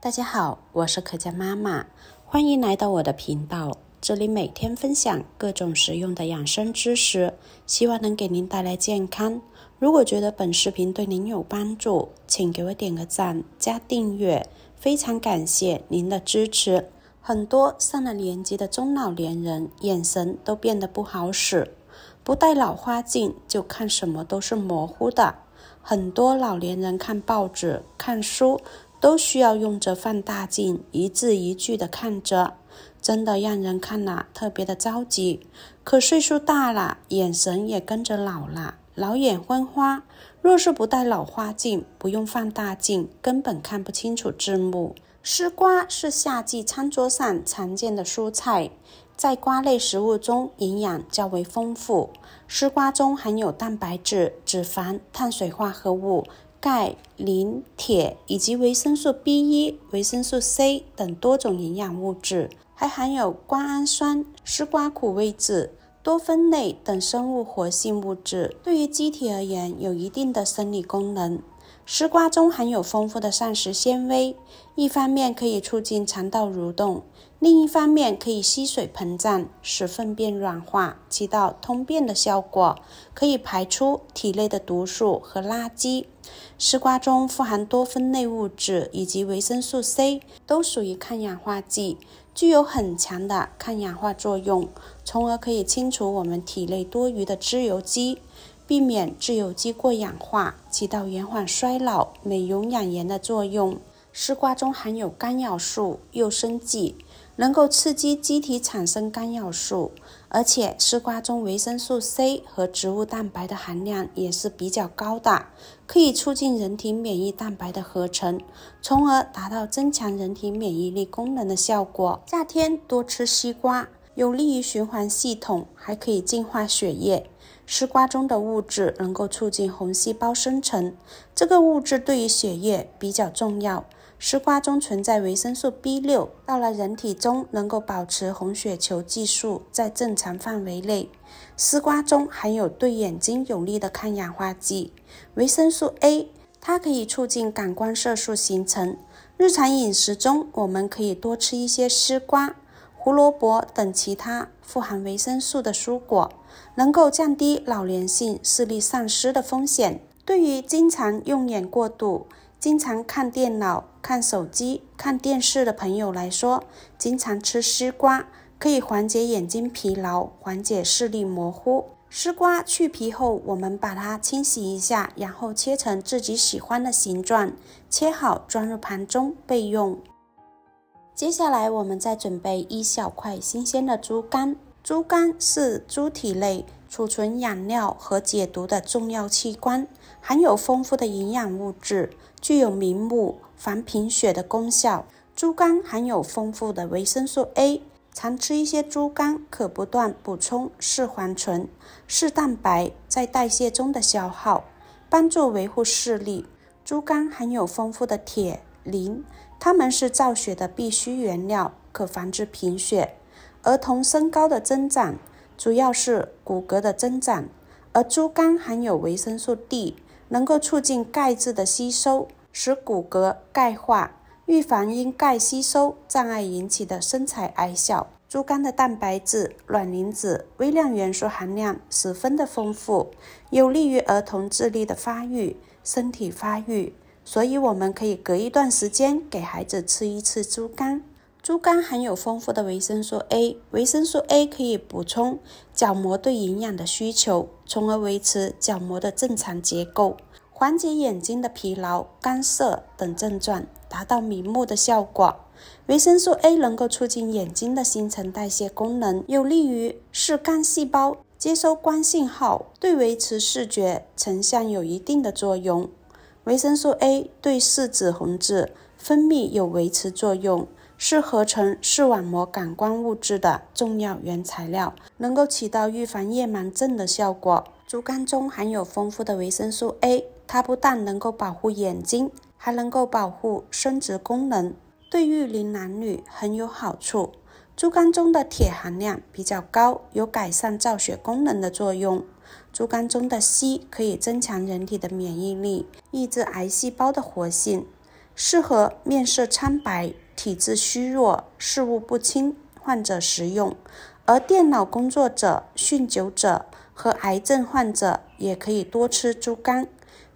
大家好，我是可家妈妈，欢迎来到我的频道。这里每天分享各种实用的养生知识，希望能给您带来健康。如果觉得本视频对您有帮助，请给我点个赞加订阅，非常感谢您的支持。很多上了年纪的中老年人，眼神都变得不好使，不戴老花镜就看什么都是模糊的。很多老年人看报纸、看书。都需要用着放大镜，一字一句的看着，真的让人看了特别的着急。可岁数大了，眼神也跟着老了，老眼昏花。若是不戴老花镜，不用放大镜，根本看不清楚字幕。丝瓜是夏季餐桌上常见的蔬菜，在瓜类食物中营养较为丰富。丝瓜中含有蛋白质、脂肪、碳水化合物。钙、磷、铁以及维生素 B1、维生素 C 等多种营养物质，还含有瓜氨酸、丝瓜苦味质、多酚类等生物活性物质，对于机体而言有一定的生理功能。丝瓜中含有丰富的膳食纤维，一方面可以促进肠道蠕动，另一方面可以吸水膨胀，使粪便软化，起到通便的效果，可以排出体内的毒素和垃圾。丝瓜中富含多酚类物质以及维生素 C，都属于抗氧化剂，具有很强的抗氧化作用，从而可以清除我们体内多余的脂油基。避免自由基过氧化，起到延缓衰老、美容养颜的作用。丝瓜中含有干扰素诱生剂，能够刺激机体产生干扰素，而且丝瓜中维生素 C 和植物蛋白的含量也是比较高的，可以促进人体免疫蛋白的合成，从而达到增强人体免疫力功能的效果。夏天多吃西瓜，有利于循环系统，还可以净化血液。丝瓜中的物质能够促进红细胞生成，这个物质对于血液比较重要。丝瓜中存在维生素 B 六，到了人体中能够保持红血球计数在正常范围内。丝瓜中含有对眼睛有利的抗氧化剂维生素 A，它可以促进感光色素形成。日常饮食中，我们可以多吃一些丝瓜。胡萝卜等其他富含维生素的蔬果，能够降低老年性视力丧失的风险。对于经常用眼过度、经常看电脑、看手机、看电视的朋友来说，经常吃丝瓜可以缓解眼睛疲劳，缓解视力模糊。丝瓜去皮后，我们把它清洗一下，然后切成自己喜欢的形状，切好装入盘中备用。接下来，我们再准备一小块新鲜的猪肝。猪肝是猪体内储存养料和解毒的重要器官，含有丰富的营养物质，具有明目、防贫血的功效。猪肝含有丰富的维生素 A，常吃一些猪肝，可不断补充视黄醇、视蛋白在代谢中的消耗，帮助维护视力。猪肝含有丰富的铁、磷。它们是造血的必需原料，可防治贫血。儿童身高的增长主要是骨骼的增长，而猪肝含有维生素 D，能够促进钙质的吸收，使骨骼钙化，预防因钙吸收障碍引起的身材矮小。猪肝的蛋白质、卵磷脂、微量元素含量十分的丰富，有利于儿童智力的发育、身体发育。所以，我们可以隔一段时间给孩子吃一次猪肝。猪肝含有丰富的维生素 A，维生素 A 可以补充角膜对营养的需求，从而维持角膜的正常结构，缓解眼睛的疲劳、干涩等症状，达到明目的效果。维生素 A 能够促进眼睛的新陈代谢功能，有利于视干细胞接收光信号，对维持视觉成像有一定的作用。维生素 A 对视紫红质分泌有维持作用，是合成视网膜感光物质的重要原材料，能够起到预防夜盲症的效果。猪肝中含有丰富的维生素 A，它不但能够保护眼睛，还能够保护生殖功能，对育龄男女很有好处。猪肝中的铁含量比较高，有改善造血功能的作用。猪肝中的硒可以增强人体的免疫力，抑制癌细胞的活性，适合面色苍白、体质虚弱、视物不清患者食用。而电脑工作者、酗酒者和癌症患者也可以多吃猪肝。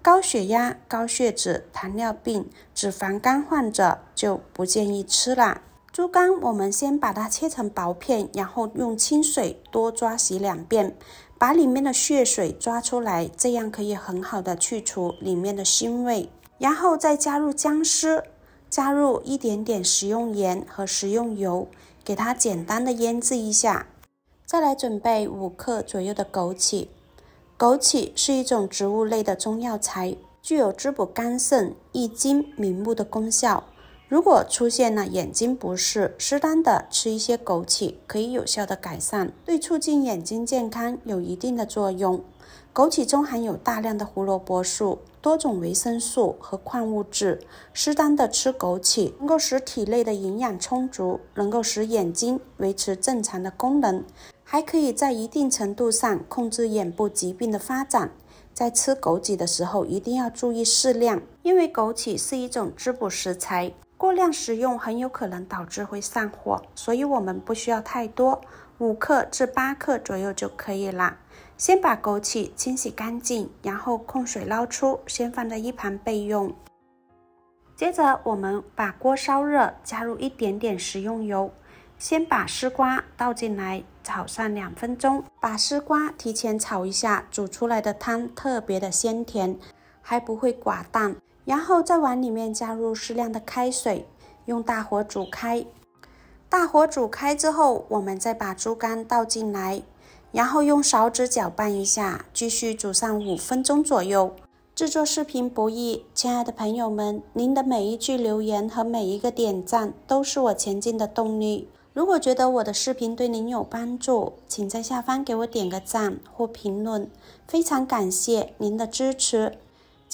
高血压、高血脂、糖尿病、脂肪肝患者就不建议吃了。猪肝，我们先把它切成薄片，然后用清水多抓洗两遍。把里面的血水抓出来，这样可以很好的去除里面的腥味。然后再加入姜丝，加入一点点食用盐和食用油，给它简单的腌制一下。再来准备五克左右的枸杞，枸杞是一种植物类的中药材，具有滋补肝肾、益精明目的功效。如果出现了眼睛不适，适当的吃一些枸杞，可以有效的改善，对促进眼睛健康有一定的作用。枸杞中含有大量的胡萝卜素、多种维生素和矿物质，适当的吃枸杞能够使体内的营养充足，能够使眼睛维持正常的功能，还可以在一定程度上控制眼部疾病的发展。在吃枸杞的时候一定要注意适量，因为枸杞是一种滋补食材。过量食用很有可能导致会上火，所以我们不需要太多，五克至八克左右就可以了。先把枸杞清洗干净，然后控水捞出，先放在一旁备用。接着我们把锅烧热，加入一点点食用油，先把丝瓜倒进来炒上两分钟。把丝瓜提前炒一下，煮出来的汤特别的鲜甜，还不会寡淡。然后再往里面加入适量的开水，用大火煮开。大火煮开之后，我们再把猪肝倒进来，然后用勺子搅拌一下，继续煮上五分钟左右。制作视频不易，亲爱的朋友们，您的每一句留言和每一个点赞都是我前进的动力。如果觉得我的视频对您有帮助，请在下方给我点个赞或评论，非常感谢您的支持。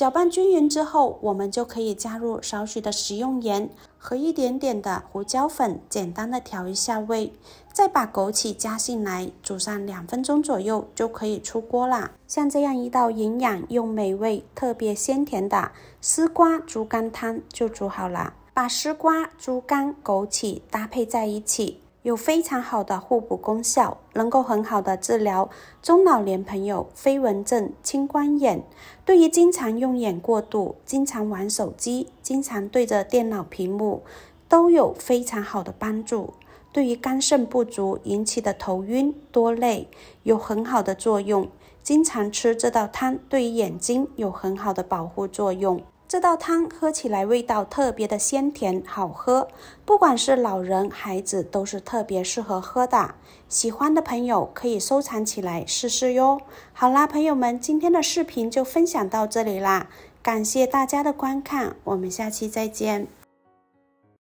搅拌均匀之后，我们就可以加入少许的食用盐和一点点的胡椒粉，简单的调一下味，再把枸杞加进来，煮上两分钟左右就可以出锅啦。像这样一道营养又美味、特别鲜甜的丝瓜猪肝汤就煮好了。把丝瓜、猪肝、枸杞搭配在一起。有非常好的互补功效，能够很好的治疗中老年朋友飞蚊症、青光眼。对于经常用眼过度、经常玩手机、经常对着电脑屏幕，都有非常好的帮助。对于肝肾不足引起的头晕、多累，有很好的作用。经常吃这道汤，对于眼睛有很好的保护作用。这道汤喝起来味道特别的鲜甜，好喝，不管是老人孩子都是特别适合喝的。喜欢的朋友可以收藏起来试试哟。好啦，朋友们，今天的视频就分享到这里啦，感谢大家的观看，我们下期再见。